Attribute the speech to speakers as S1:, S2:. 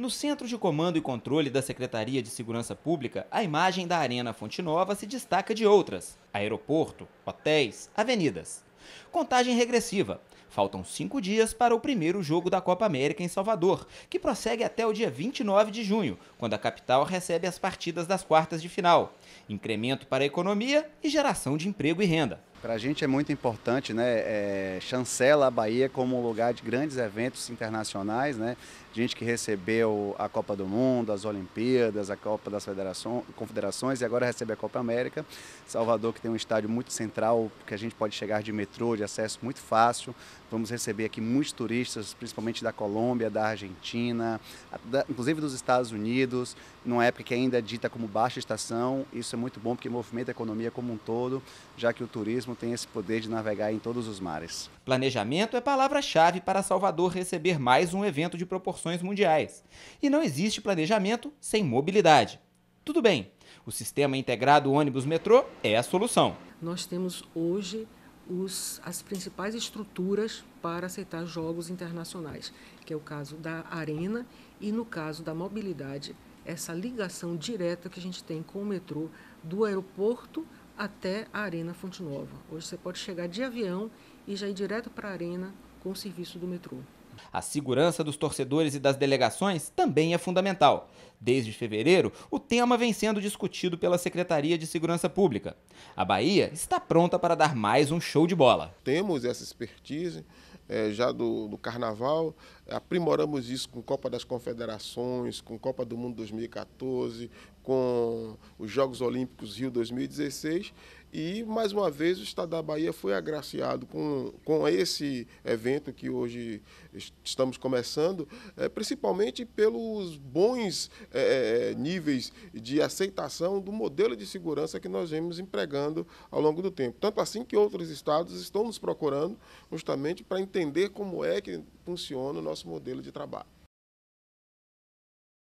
S1: No centro de comando e controle da Secretaria de Segurança Pública, a imagem da Arena Fonte Nova se destaca de outras: aeroporto, hotéis, avenidas. Contagem regressiva. Faltam cinco dias para o primeiro jogo da Copa América em Salvador, que prossegue até o dia 29 de junho, quando a capital recebe as partidas das quartas de final. Incremento
S2: para a economia e geração de emprego e renda. Para a gente é muito importante, né? É, chancela a Bahia como um lugar de grandes eventos internacionais, né? Gente que recebeu a Copa do Mundo, as Olimpíadas, a Copa das Federações, Confederações e agora recebe a Copa América. Salvador, que tem um estádio muito central, que a gente pode chegar de metrô, de acesso muito fácil. Vamos receber aqui muitos turistas, principalmente da Colômbia, da Argentina, da, inclusive dos Estados Unidos, numa época que ainda é dita como baixa estação. Isso é muito bom porque movimenta a economia como um todo, já que o turismo mesmo tem esse poder de navegar em todos os mares.
S1: Planejamento é palavra-chave para Salvador receber mais um evento de proporções mundiais. E não existe planejamento sem mobilidade. Tudo bem, o sistema integrado ônibus-metrô é a solução.
S3: Nós temos hoje os, as principais estruturas para aceitar jogos internacionais, que é o caso da arena e no caso da mobilidade, essa ligação direta que a gente tem com o metrô do aeroporto até a Arena Fonte Nova. Hoje você pode chegar de avião e já ir direto para a Arena com o serviço do metrô.
S1: A segurança dos torcedores e das delegações também é fundamental. Desde fevereiro, o tema vem sendo discutido pela Secretaria de Segurança Pública. A Bahia está pronta para dar mais um show de bola. Temos essa
S4: expertise, é, já do, do, Carnaval. Aprimoramos isso com Copa das Confederações, com Copa do Mundo 2014, com os Jogos Olímpicos Rio 2016 e, mais uma vez, o Estado da Bahia foi agraciado com, com esse evento que hoje estamos começando, é, principalmente pelos bons é, níveis de aceitação do modelo de segurança que nós vemos empregando ao longo do tempo. Tanto assim que outros estados estão nos procurando
S1: justamente para entender como é que funciona o nosso modelo de trabalho.